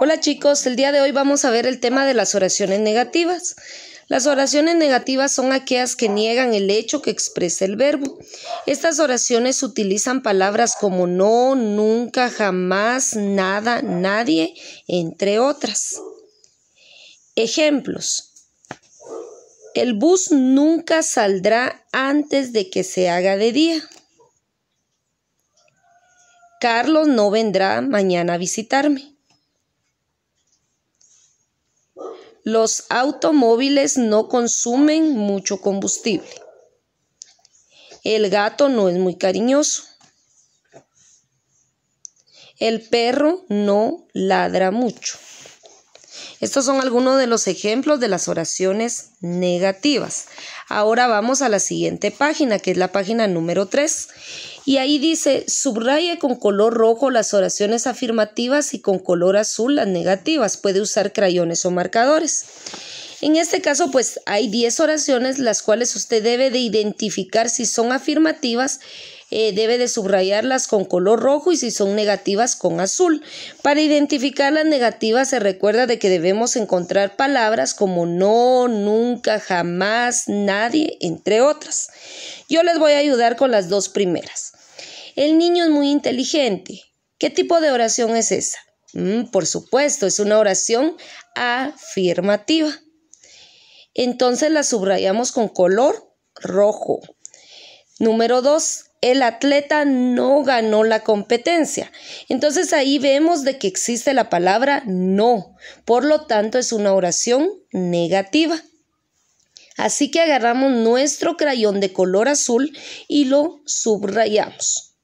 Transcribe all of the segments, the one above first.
Hola chicos, el día de hoy vamos a ver el tema de las oraciones negativas. Las oraciones negativas son aquellas que niegan el hecho que expresa el verbo. Estas oraciones utilizan palabras como no, nunca, jamás, nada, nadie, entre otras. Ejemplos. El bus nunca saldrá antes de que se haga de día. Carlos no vendrá mañana a visitarme. Los automóviles no consumen mucho combustible. El gato no es muy cariñoso. El perro no ladra mucho. Estos son algunos de los ejemplos de las oraciones negativas. Ahora vamos a la siguiente página, que es la página número 3. Y ahí dice, subraye con color rojo las oraciones afirmativas y con color azul las negativas. Puede usar crayones o marcadores. En este caso, pues hay 10 oraciones las cuales usted debe de identificar si son afirmativas eh, debe de subrayarlas con color rojo y si son negativas con azul. Para identificar las negativas se recuerda de que debemos encontrar palabras como no, nunca, jamás, nadie, entre otras. Yo les voy a ayudar con las dos primeras. El niño es muy inteligente. ¿Qué tipo de oración es esa? Mm, por supuesto, es una oración afirmativa. Entonces la subrayamos con color rojo. Número dos el atleta no ganó la competencia. Entonces ahí vemos de que existe la palabra no. Por lo tanto, es una oración negativa. Así que agarramos nuestro crayón de color azul y lo subrayamos.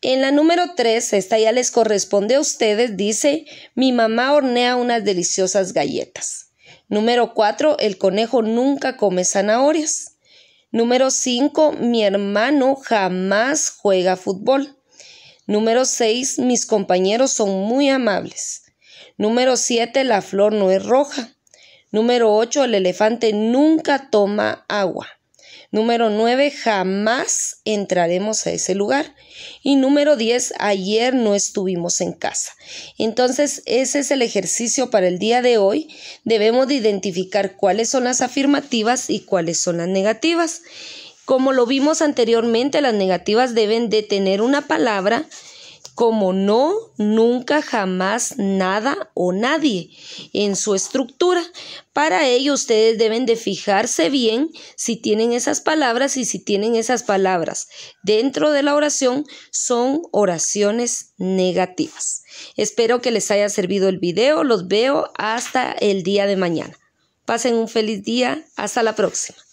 En la número 3, esta ya les corresponde a ustedes, dice, mi mamá hornea unas deliciosas galletas. Número 4, el conejo nunca come zanahorias. Número 5, mi hermano jamás juega fútbol. Número 6, mis compañeros son muy amables. Número 7, la flor no es roja. Número 8, el elefante nunca toma agua. Número 9, jamás entraremos a ese lugar. Y número 10, ayer no estuvimos en casa. Entonces, ese es el ejercicio para el día de hoy. Debemos de identificar cuáles son las afirmativas y cuáles son las negativas. Como lo vimos anteriormente, las negativas deben de tener una palabra como no, nunca, jamás, nada o nadie en su estructura. Para ello ustedes deben de fijarse bien si tienen esas palabras y si tienen esas palabras dentro de la oración son oraciones negativas. Espero que les haya servido el video, los veo hasta el día de mañana. Pasen un feliz día, hasta la próxima.